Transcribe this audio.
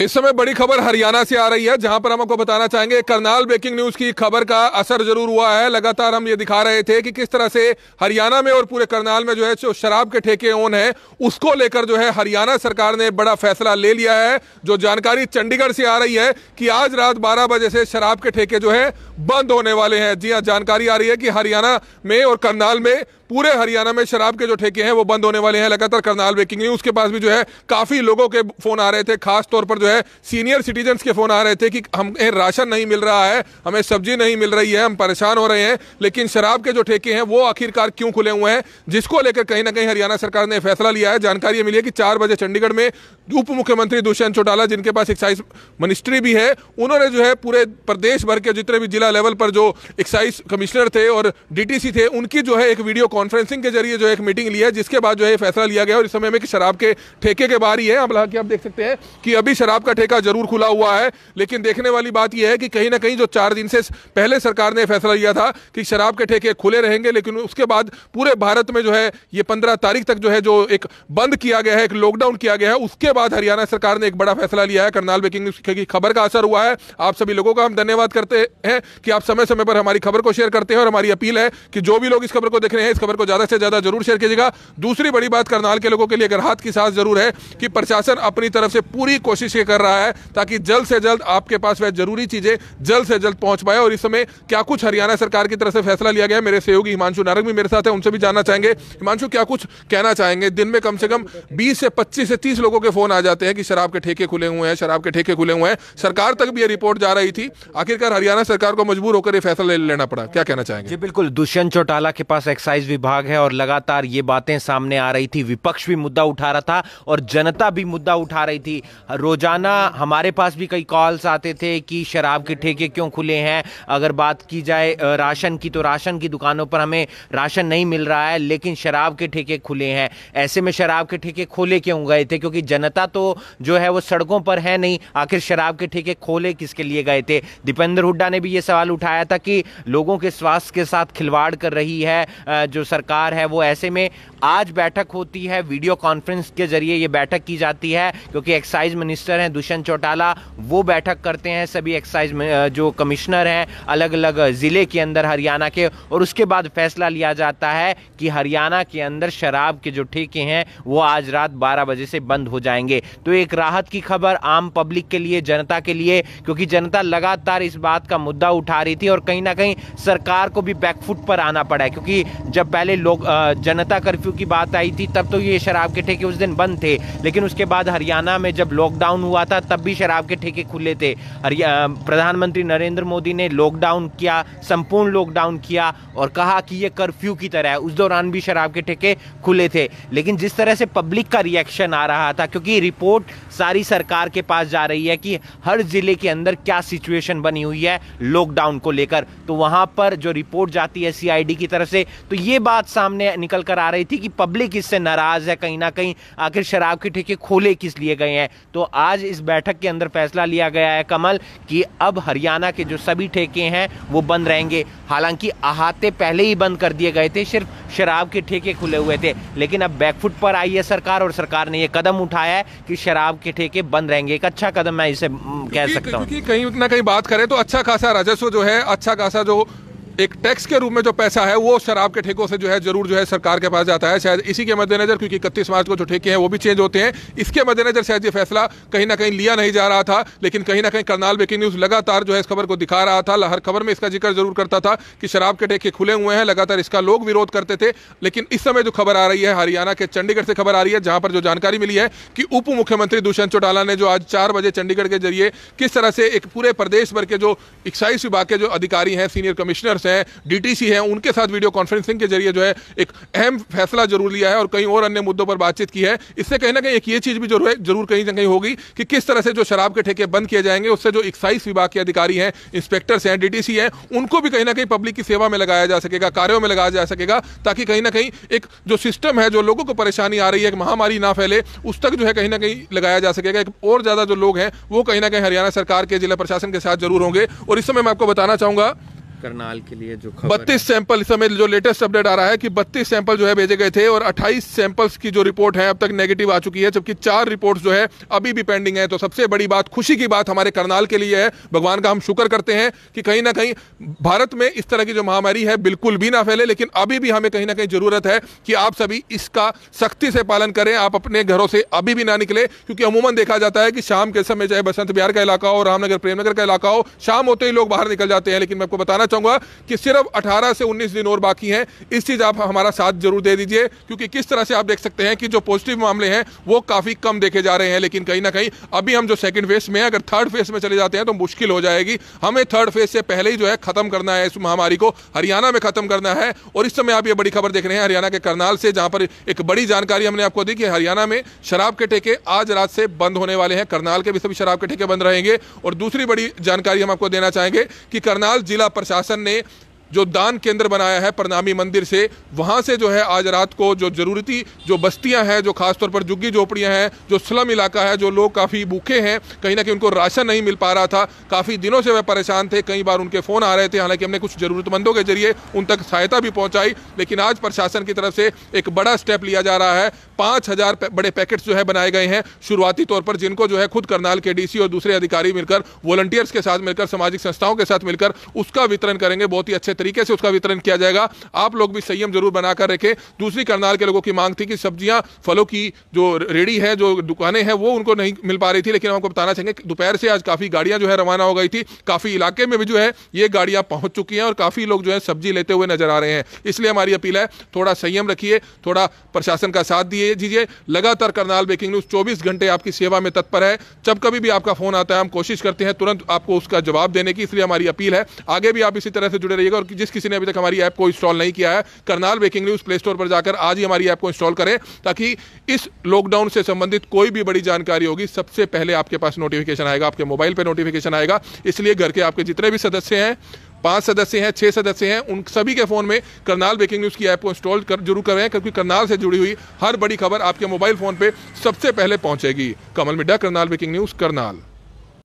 इस समय बड़ी खबर हरियाणा से आ रही है जहां पर हम आपको बताना चाहेंगे करनाल ब्रेकिंग न्यूज की खबर का असर जरूर हुआ है लगातार हम ये दिखा रहे थे कि किस तरह से हरियाणा में और पूरे करनाल में जो है शराब के ठेके ओन है उसको लेकर जो है हरियाणा सरकार ने बड़ा फैसला ले लिया है जो जानकारी चंडीगढ़ से आ रही है कि आज रात बारह बजे से शराब के ठेके जो है बंद होने वाले हैं जी हाँ जानकारी आ रही है कि हरियाणा में और करनाल में पूरे हरियाणा में शराब के जो ठेके हैं वो बंद होने वाले हैं लगातार करनाल ब्रेकिंग न्यूज के पास भी जो है काफी लोगों के फोन आ रहे थे खास तौर पर जो है सीनियर सिटीजन के फोन आ रहे थे कि हमें राशन नहीं मिल रहा है हमें सब्जी नहीं मिल रही है हम परेशान हो रहे हैं लेकिन शराब के जो ठेके हैं वो आखिरकार क्यों खुले हुए हैं जिसको लेकर कहीं ना कहीं हरियाणा सरकार ने फैसला लिया है जानकारी ये मिली है कि चार बजे चंडीगढ़ में उप मुख्यमंत्री दुष्यंत चौटाला जिनके पास एक्साइज मिनिस्ट्री भी है उन्होंने जो है पूरे प्रदेश भर के जितने भी जिला लेवल पर जो एक्साइज कमिश्नर थे और डीटीसी थे उनकी जो है एक वीडियो कॉन्फ्रेंसिंग के जरिए जो एक मीटिंग ली है जिसके बाद जो है फैसला लिया गया और इस समय में कि शराब के ठेके के बाहर ही है अब हालांकि आप देख सकते हैं कि अभी शराब का ठेका जरूर खुला हुआ है लेकिन देखने वाली बात यह है कि कहीं ना कहीं जो चार दिन से पहले सरकार ने फैसला लिया था कि शराब के ठेके खुले रहेंगे लेकिन उसके बाद पूरे भारत में जो है ये पंद्रह तारीख तक जो है जो एक बंद किया गया है एक लॉकडाउन किया गया है उसके बाद हरियाणा सरकार ने एक बड़ा फैसला लिया है करनाल बेकिंग की खबर का असर हुआ है आप सभी लोगों का हम धन्यवाद करते हैं कि आप समय समय पर हमारी खबर को शेयर करते हैं और हमारी अपील है कि जो भी लोग इस खबर को देख रहे हैं इस खबर खबर को ज़्यादा से ज़्यादा जरूर शेयर कीजिएगा दूसरी बड़ी बात करनाल के लोगों के लिए अगर हाथ की सांस जरूर है कि प्रशासन अपनी तरफ से पूरी कोशिश कर रहा है ताकि जल्द से जल्द आपके पास वह जरूरी चीज़ें जल्द से जल्द पहुंच पाए और इस समय क्या कुछ हरियाणा सरकार की तरफ से फैसला लिया गया मेरे सहयोगी हिमांशु नारंग भी मेरे साथ है उनसे भी जानना चाहेंगे हिमांशु क्या कुछ कहना चाहेंगे दिन में कम से कम बीस से पच्चीस से तीस लोगों के फोन आ जाते हैं कि शराब के ठेके खुले हुए हैं शराब के ठेके खुले हुए हैं सरकार तक भी ये रिपोर्ट जा रही थी आखिरकार हरियाणा सरकार को मजबूर होकर यह फैसला लेना पड़ा क्या कहना चाहेंगे जी बिल्कुल दुष्यंत चौटाला के पास एक्साइज विभाग है और लगातार ये बातें सामने आ रही थी विपक्ष भी मुद्दा उठा रहा था और जनता भी मुद्दा उठा रही थी रोजाना हमारे पास भी कई कॉल्स आते थे कि शराब के ठेके क्यों खुले हैं अगर बात की जाए राशन की तो राशन की दुकानों पर हमें राशन नहीं मिल रहा है लेकिन शराब के ठेके खुले हैं ऐसे में शराब के ठेके खोले क्यों गए थे क्योंकि जनता तो जो है वो सड़कों पर है नहीं आखिर शराब के ठेके खोले किसके लिए गए थे दीपेंद्र हुड्डा ने भी ये सवाल उठाया था कि लोगों के स्वास्थ्य के साथ खिलवाड़ कर रही है जो सरकार है वो ऐसे में आज बैठक होती है वीडियो कॉन्फ्रेंस के जरिए ये बैठक की जाती है क्योंकि एक्साइज मिनिस्टर हैं दुष्यंत चौटाला वो बैठक करते हैं सभी एक्साइज जो कमिश्नर हैं अलग अलग ज़िले के अंदर हरियाणा के और उसके बाद फैसला लिया जाता है कि हरियाणा के अंदर शराब के जो ठेके हैं वो आज रात बारह बजे से बंद हो जाएंगे तो एक राहत की खबर आम पब्लिक के लिए जनता के लिए क्योंकि जनता लगातार इस बात का मुद्दा उठा रही थी और कहीं ना कहीं सरकार को भी बैकफुट पर आना पड़ा है क्योंकि जब पहले लोग जनता कर्फ्यू की बात आई थी तब तो ये शराब के ठेके उस दिन बंद थे लेकिन उसके बाद हरियाणा में जब लॉकडाउन हुआ था तब भी शराब के ठेके खुले थे प्रधानमंत्री नरेंद्र मोदी ने लॉकडाउन किया संपूर्ण लॉकडाउन किया और कहा कि ये कर्फ्यू की तरह है उस दौरान भी शराब के ठेके खुले थे लेकिन जिस तरह से पब्लिक का रिएक्शन आ रहा था क्योंकि रिपोर्ट सारी सरकार के पास जा रही है कि हर जिले के अंदर क्या सिचुएशन बनी हुई है लॉकडाउन को लेकर तो वहां पर जो रिपोर्ट जाती है सीआईडी की तरफ से तो ये बात सामने निकल कर आ रही थी कि पब्लिक इससे नाराज है कहीं ना कहीं आखिर शराब के ठेके खोले किस लिए गए हैं तो आज इस बैठक के अंदर फैसला लिया गया है कमल कि अब हरियाणा के जो सभी ठेके हैं वो बंद रहेंगे हालांकि अहाते पहले ही बंद कर दिए गए थे सिर्फ शराब के ठेके खुले हुए थे लेकिन अब बैकफुट पर आई है सरकार और सरकार ने यह कदम उठाया है कि शराब के ठेके बंद रहेंगे एक अच्छा कदम मैं इसे कह सकता हूँ कहीं ना कहीं बात करें तो अच्छा खासा राजस्व जो है अच्छा खासा जो एक टैक्स के रूप में जो पैसा है वो शराब के ठेकों से जो है जरूर जो है सरकार के पास जाता है शायद इसी के मद्देनजर क्योंकि इकतीस मार्च को जो ठेके हैं वो भी चेंज होते हैं इसके मद्देनजर शायद ये फैसला कहीं ना कहीं लिया नहीं जा रहा था लेकिन कहीं ना कहीं करनाल ब्रेकिंग न्यूज लगातार जो है इस खबर को दिखा रहा था हर खबर में इसका जिक्र जरूर करता था कि शराब के ठेके खुले हुए हैं लगातार इसका लोग विरोध करते थे लेकिन इस समय जो खबर आ रही है हरियाणा के चंडीगढ़ से खबर आ रही है जहां पर जो जानकारी मिली है कि उप मुख्यमंत्री दुष्यंत चौटाला ने जो आज चार बजे चंडीगढ़ के जरिए किस तरह से एक पूरे प्रदेश भर के जो एक्साइज विभाग के जो अधिकारी हैं सीनियर कमिश्नर मिनिस्टर्स हैं डीटीसी हैं उनके साथ वीडियो कॉन्फ्रेंसिंग के जरिए जो है एक अहम फैसला जरूर लिया है और कई और अन्य मुद्दों पर बातचीत की है इससे कहीं ना कहीं एक ये चीज़ भी जरूर जरूर कहीं ना कहीं होगी कि किस तरह से जो शराब के ठेके बंद किए जाएंगे उससे जो एक्साइज विभाग के अधिकारी हैं इंस्पेक्टर्स हैं डीटीसी हैं उनको भी कहीं ना कहीं पब्लिक की सेवा में लगाया जा सकेगा कार्यों में लगाया जा सकेगा ताकि कहीं ना कहीं एक जो सिस्टम है जो लोगों को परेशानी आ रही है महामारी ना फैले उस तक जो है कहीं ना कहीं लगाया जा सकेगा एक और ज़्यादा जो लोग हैं वो कहीं ना कहीं हरियाणा सरकार के जिला प्रशासन के साथ जरूर होंगे और इस समय मैं आपको बताना चाहूंगा करनाल के लिए जो बत्तीस सैंपल इस समय जो लेटेस्ट अपडेट आ रहा है कि बत्तीस सैंपल जो है भेजे गए थे और अट्ठाईस सैंपल्स की जो रिपोर्ट है अब तक नेगेटिव आ चुकी है जबकि चार रिपोर्ट जो है अभी भी पेंडिंग है तो सबसे बड़ी बात खुशी की बात हमारे करनाल के लिए है भगवान का हम शुक्र करते हैं कि कहीं ना कहीं भारत में इस तरह की जो महामारी है बिल्कुल भी ना फैले लेकिन अभी भी हमें कहीं ना कहीं जरूरत है कि आप सभी इसका सख्ती से पालन करें आप अपने घरों से अभी भी ना निकले क्योंकि अमूमन देखा जाता है कि शाम के समय चाहे बसंत बिहार का इलाका हो रामनगर प्रेमनगर का इलाका हो शाम होते ही लोग बाहर निकल जाते हैं लेकिन मैं आपको बताना चाहूंगा कि सिर्फ 18 से 19 दिन और बाकी हैं इस चीज़ आप हमारा साथ जरूर दे दीजिए क्योंकि किस तरह से आप देख सकते हैं कि जो पॉजिटिव मामले हैं वो काफ़ी कम देखे जा रहे हैं लेकिन कहीं ना कहीं अभी हम जो सेकंड फेज में अगर थर्ड फेज में चले जाते हैं तो मुश्किल हो जाएगी हमें थर्ड फेज से पहले ही जो है खत्म करना है इस महामारी को हरियाणा में खत्म करना है और इस समय आप ये बड़ी खबर देख रहे हैं हरियाणा के करनाल से जहां पर एक बड़ी जानकारी हमने आपको दी कि हरियाणा में शराब के ठेके आज रात से बंद होने वाले हैं करनाल के भी सभी शराब के ठेके बंद रहेंगे और दूसरी बड़ी जानकारी हम आपको देना चाहेंगे कि करनाल जिला प्रशासन प्रशासन ने जो दान केंद्र बनाया है परनामी मंदिर से वहाँ से जो है आज रात को जो ज़रूरती जो बस्तियाँ हैं जो खासतौर पर जुग्गी झोपड़ियाँ हैं जो स्लम इलाका है जो लोग काफ़ी भूखे हैं कहीं ना कहीं उनको राशन नहीं मिल पा रहा था काफ़ी दिनों से वह परेशान थे कई बार उनके फ़ोन आ रहे थे हालांकि हमने कुछ ज़रूरतमंदों के जरिए उन तक सहायता भी पहुँचाई लेकिन आज प्रशासन की तरफ से एक बड़ा स्टेप लिया जा रहा है पाँच हज़ार बड़े पैकेट्स जो है बनाए गए हैं शुरुआती तौर पर जिनको जो है खुद करनाल के डी और दूसरे अधिकारी मिलकर वॉलंटियर्स के साथ मिलकर सामाजिक संस्थाओं के साथ मिलकर उसका वितरण करेंगे बहुत ही अच्छे तरीके से उसका वितरण किया जाएगा आप लोग भी संयम जरूर बनाकर रखें दूसरी करनाल के लोगों की मांग थी कि सब्जियां फलों की जो रेडी है जो दुकानें हैं वो उनको नहीं मिल पा रही थी लेकिन आपको बताना चाहेंगे दोपहर से आज काफ़ी गाड़ियां जो है रवाना हो गई थी काफ़ी इलाके में भी जो है ये गाड़ियां पहुंच चुकी हैं और काफ़ी लोग जो है सब्जी लेते हुए नजर आ रहे हैं इसलिए हमारी अपील है थोड़ा संयम रखिए थोड़ा प्रशासन का साथ दिए दीजिए लगातार करनाल ब्रेकिंग न्यूज़ चौबीस घंटे आपकी सेवा में तत्पर है जब कभी भी आपका फ़ोन आता है हम कोशिश करते हैं तुरंत आपको उसका जवाब देने की इसलिए हमारी अपील है आगे भी आप इसी तरह से जुड़े रहिएगा और जिस किसी ने अभी तक हमारी ऐप को इंस्टॉल नहीं किया है Karnal breaking news play store पर जाकर आज ही हमारी ऐप को इंस्टॉल करें ताकि इस लॉकडाउन से संबंधित कोई भी बड़ी जानकारी होगी सबसे पहले आपके पास नोटिफिकेशन आएगा आपके मोबाइल पर नोटिफिकेशन आएगा इसलिए घर के आपके जितने भी सदस्य हैं पांच सदस्य हैं छह सदस्य हैं उन सभी के फोन में करनाल ब्रेकिंग न्यूज़ की ऐप को इंस्टॉल कर जरूर करें क्योंकि करनाल से जुड़ी हुई हर बड़ी खबर आपके मोबाइल फोन पे सबसे पहले पहुंचेगी कमल मिड्डा करनाल ब्रेकिंग न्यूज़ करनाल